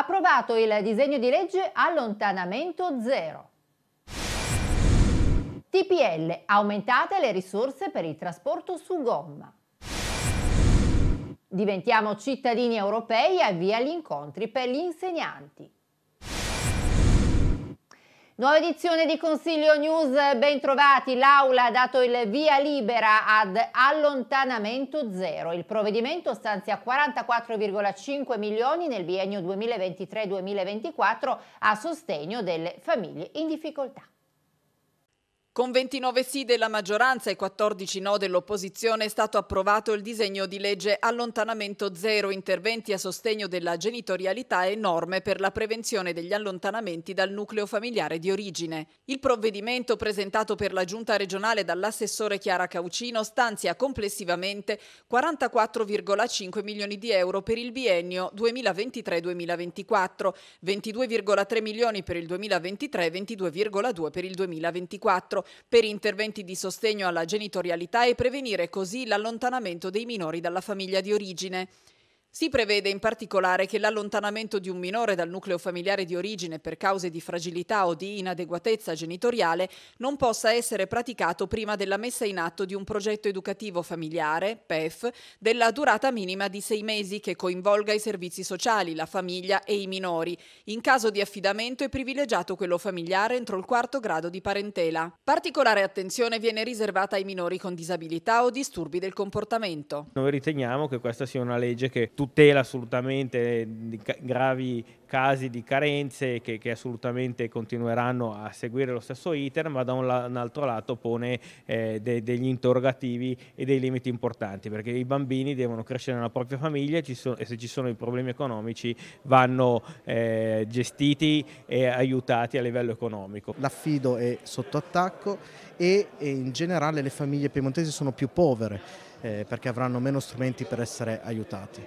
Approvato il disegno di legge allontanamento zero. TPL, aumentate le risorse per il trasporto su gomma. Diventiamo cittadini europei e avvia gli incontri per gli insegnanti. Nuova edizione di Consiglio News, bentrovati. L'Aula ha dato il via libera ad allontanamento zero. Il provvedimento stanzia 44,5 milioni nel biennio 2023-2024 a sostegno delle famiglie in difficoltà. Con 29 sì della maggioranza e 14 no dell'opposizione è stato approvato il disegno di legge Allontanamento zero, interventi a sostegno della genitorialità e norme per la prevenzione degli allontanamenti dal nucleo familiare di origine. Il provvedimento presentato per la Giunta regionale dall'assessore Chiara Caucino stanzia complessivamente 44,5 milioni di euro per il biennio 2023-2024, 22,3 milioni per il 2023 e 22,2 per il 2024 per interventi di sostegno alla genitorialità e prevenire così l'allontanamento dei minori dalla famiglia di origine. Si prevede in particolare che l'allontanamento di un minore dal nucleo familiare di origine per cause di fragilità o di inadeguatezza genitoriale non possa essere praticato prima della messa in atto di un progetto educativo familiare, PEF, della durata minima di sei mesi che coinvolga i servizi sociali, la famiglia e i minori. In caso di affidamento è privilegiato quello familiare entro il quarto grado di parentela. Particolare attenzione viene riservata ai minori con disabilità o disturbi del comportamento. Noi riteniamo che questa sia una legge che tutela assolutamente di gravi casi di carenze che, che, assolutamente continueranno a seguire lo stesso iter, ma da un, un altro lato pone eh, de, degli interrogativi e dei limiti importanti, perché i bambini devono crescere nella propria famiglia sono, e se ci sono i problemi economici vanno eh, gestiti e aiutati a livello economico. L'affido è sotto attacco e, e in generale le famiglie piemontesi sono più povere eh, perché avranno meno strumenti per essere aiutati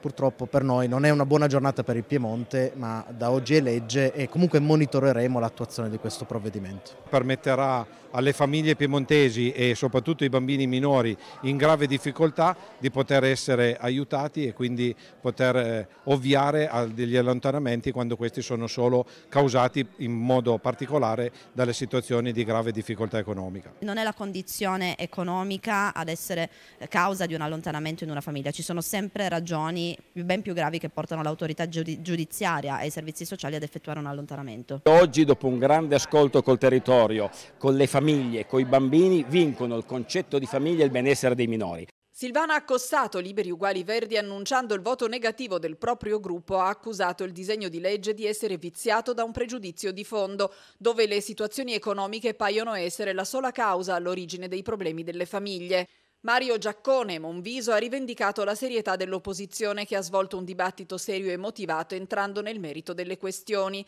purtroppo per noi non è una buona giornata per il Piemonte, ma da oggi è legge e comunque monitoreremo l'attuazione di questo provvedimento. Permetterà alle famiglie piemontesi e soprattutto ai bambini minori in grave difficoltà di poter essere aiutati e quindi poter eh, ovviare a degli allontanamenti quando questi sono solo causati in modo particolare dalle situazioni di grave difficoltà economica. Non è la condizione economica ad essere causa di un allontanamento in una famiglia, ci sono sempre ragioni ben più gravi che portano l'autorità giudiziaria e i servizi sociali ad effettuare un allontanamento. Oggi dopo un grande ascolto col territorio, con le famiglie, con i bambini, vincono il concetto di famiglia e il benessere dei minori. Silvana Accostato, Liberi Uguali Verdi, annunciando il voto negativo del proprio gruppo, ha accusato il disegno di legge di essere viziato da un pregiudizio di fondo, dove le situazioni economiche paiono essere la sola causa all'origine dei problemi delle famiglie. Mario Giaccone Monviso ha rivendicato la serietà dell'opposizione che ha svolto un dibattito serio e motivato entrando nel merito delle questioni.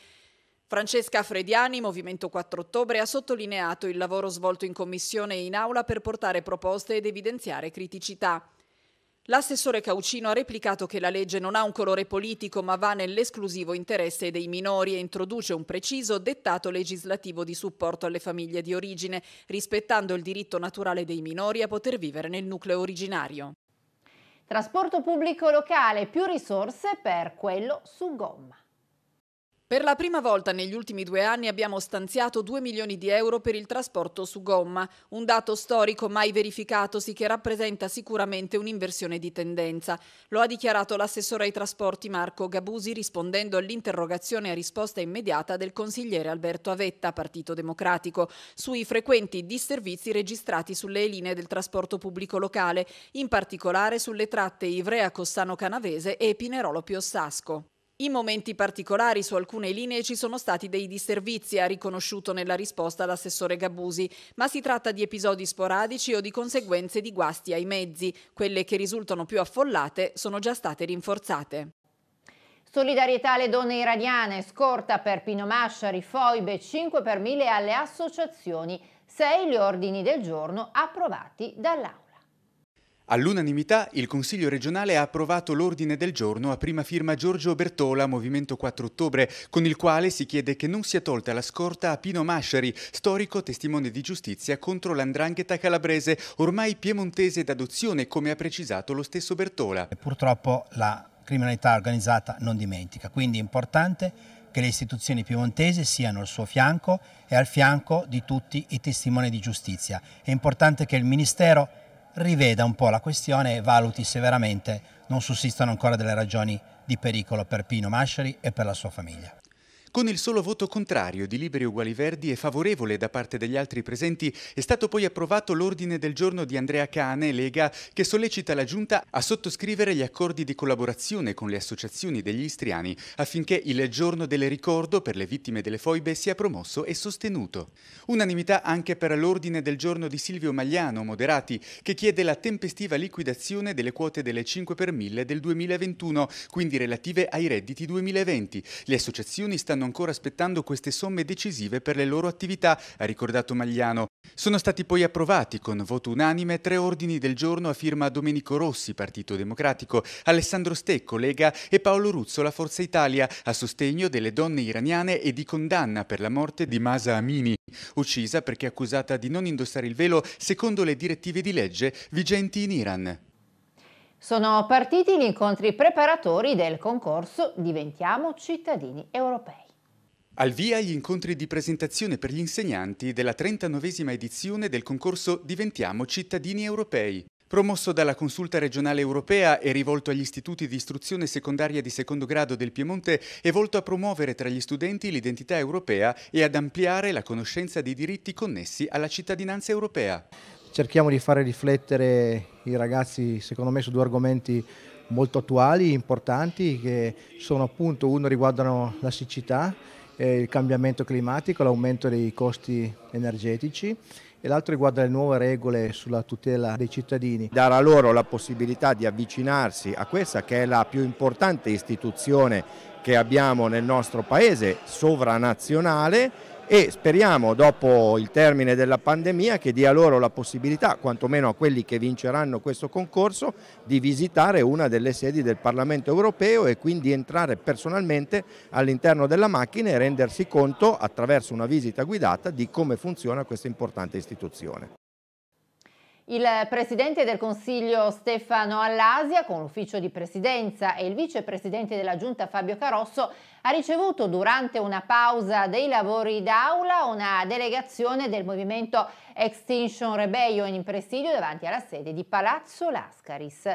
Francesca Frediani, Movimento 4 Ottobre, ha sottolineato il lavoro svolto in commissione e in aula per portare proposte ed evidenziare criticità. L'assessore Caucino ha replicato che la legge non ha un colore politico ma va nell'esclusivo interesse dei minori e introduce un preciso dettato legislativo di supporto alle famiglie di origine, rispettando il diritto naturale dei minori a poter vivere nel nucleo originario. Trasporto pubblico locale, più risorse per quello su gomma. Per la prima volta negli ultimi due anni abbiamo stanziato 2 milioni di euro per il trasporto su gomma, un dato storico mai verificatosi che rappresenta sicuramente un'inversione di tendenza. Lo ha dichiarato l'assessore ai trasporti Marco Gabusi rispondendo all'interrogazione a risposta immediata del consigliere Alberto Avetta, Partito Democratico, sui frequenti disservizi registrati sulle linee del trasporto pubblico locale, in particolare sulle tratte Ivrea Cossano Canavese e Pinerolo Piossasco. In momenti particolari su alcune linee ci sono stati dei disservizi, ha riconosciuto nella risposta l'assessore Gabusi, ma si tratta di episodi sporadici o di conseguenze di guasti ai mezzi. Quelle che risultano più affollate sono già state rinforzate. Solidarietà alle donne iraniane, scorta per Pino Masciari, Foibe, 5 per 1000 alle associazioni, 6 gli ordini del giorno approvati dall'Aula. All'unanimità il Consiglio regionale ha approvato l'ordine del giorno a prima firma Giorgio Bertola, Movimento 4 ottobre, con il quale si chiede che non sia tolta la scorta a Pino Masciari, storico testimone di giustizia contro l'andrangheta calabrese, ormai piemontese d'adozione, come ha precisato lo stesso Bertola. Purtroppo la criminalità organizzata non dimentica, quindi è importante che le istituzioni piemontese siano al suo fianco e al fianco di tutti i testimoni di giustizia. È importante che il Ministero riveda un po' la questione e valuti se veramente non sussistono ancora delle ragioni di pericolo per Pino Masceri e per la sua famiglia. Con il solo voto contrario di Liberi Uguali Verdi e favorevole da parte degli altri presenti è stato poi approvato l'ordine del giorno di Andrea Cane, Lega, che sollecita la Giunta a sottoscrivere gli accordi di collaborazione con le associazioni degli istriani affinché il giorno del ricordo per le vittime delle foibe sia promosso e sostenuto. Unanimità anche per l'ordine del giorno di Silvio Magliano, Moderati, che chiede la tempestiva liquidazione delle quote delle 5 per 1000 del 2021, quindi relative ai redditi 2020. Le associazioni stanno stanno ancora aspettando queste somme decisive per le loro attività, ha ricordato Magliano. Sono stati poi approvati con voto unanime tre ordini del giorno a firma Domenico Rossi, Partito Democratico, Alessandro Stecco, Lega e Paolo Ruzzola, Forza Italia, a sostegno delle donne iraniane e di condanna per la morte di Masa Amini, uccisa perché accusata di non indossare il velo secondo le direttive di legge vigenti in Iran. Sono partiti gli incontri preparatori del concorso Diventiamo cittadini europei. Al via gli incontri di presentazione per gli insegnanti della 39esima edizione del concorso Diventiamo cittadini europei. Promosso dalla Consulta regionale europea e rivolto agli istituti di istruzione secondaria di secondo grado del Piemonte, è volto a promuovere tra gli studenti l'identità europea e ad ampliare la conoscenza dei diritti connessi alla cittadinanza europea. Cerchiamo di fare riflettere i ragazzi, secondo me, su due argomenti molto attuali, importanti, che sono appunto uno riguardano la siccità eh, il cambiamento climatico, l'aumento dei costi energetici e l'altro riguarda le nuove regole sulla tutela dei cittadini. Darà loro la possibilità di avvicinarsi a questa che è la più importante istituzione che abbiamo nel nostro paese sovranazionale e speriamo dopo il termine della pandemia che dia loro la possibilità, quantomeno a quelli che vinceranno questo concorso, di visitare una delle sedi del Parlamento europeo e quindi entrare personalmente all'interno della macchina e rendersi conto attraverso una visita guidata di come funziona questa importante istituzione. Il presidente del Consiglio Stefano Allasia, con l'ufficio di presidenza, e il vicepresidente della Giunta Fabio Carosso ha ricevuto durante una pausa dei lavori d'aula una delegazione del movimento Extinction Rebellion in presidio davanti alla sede di Palazzo Lascaris.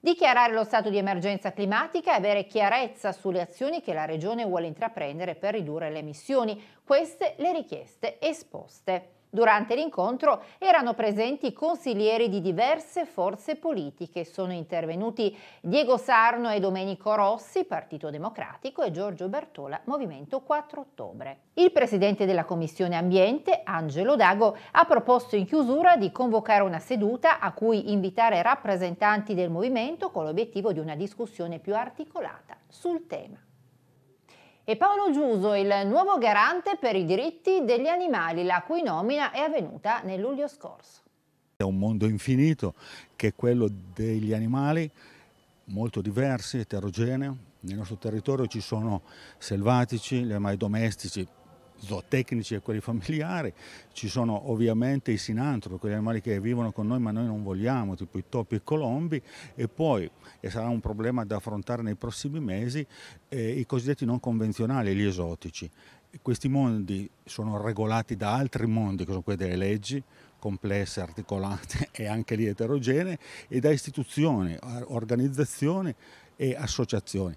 Dichiarare lo stato di emergenza climatica e avere chiarezza sulle azioni che la Regione vuole intraprendere per ridurre le emissioni, queste le richieste esposte. Durante l'incontro erano presenti consiglieri di diverse forze politiche. Sono intervenuti Diego Sarno e Domenico Rossi, Partito Democratico, e Giorgio Bertola, Movimento 4 Ottobre. Il presidente della Commissione Ambiente, Angelo Dago, ha proposto in chiusura di convocare una seduta a cui invitare rappresentanti del movimento con l'obiettivo di una discussione più articolata sul tema e Paolo Giuso, il nuovo garante per i diritti degli animali, la cui nomina è avvenuta nel luglio scorso. È un mondo infinito che è quello degli animali, molto diversi, eterogeneo. Nel nostro territorio ci sono selvatici, gli animali domestici, zootecnici e quelli familiari, ci sono ovviamente i sinantropi, quegli animali che vivono con noi ma noi non vogliamo, tipo i topi e i colombi, e poi, e sarà un problema da affrontare nei prossimi mesi, eh, i cosiddetti non convenzionali, gli esotici. E questi mondi sono regolati da altri mondi, che sono quelli delle leggi, complesse, articolate e anche lì eterogenee, e da istituzioni, organizzazioni e associazioni.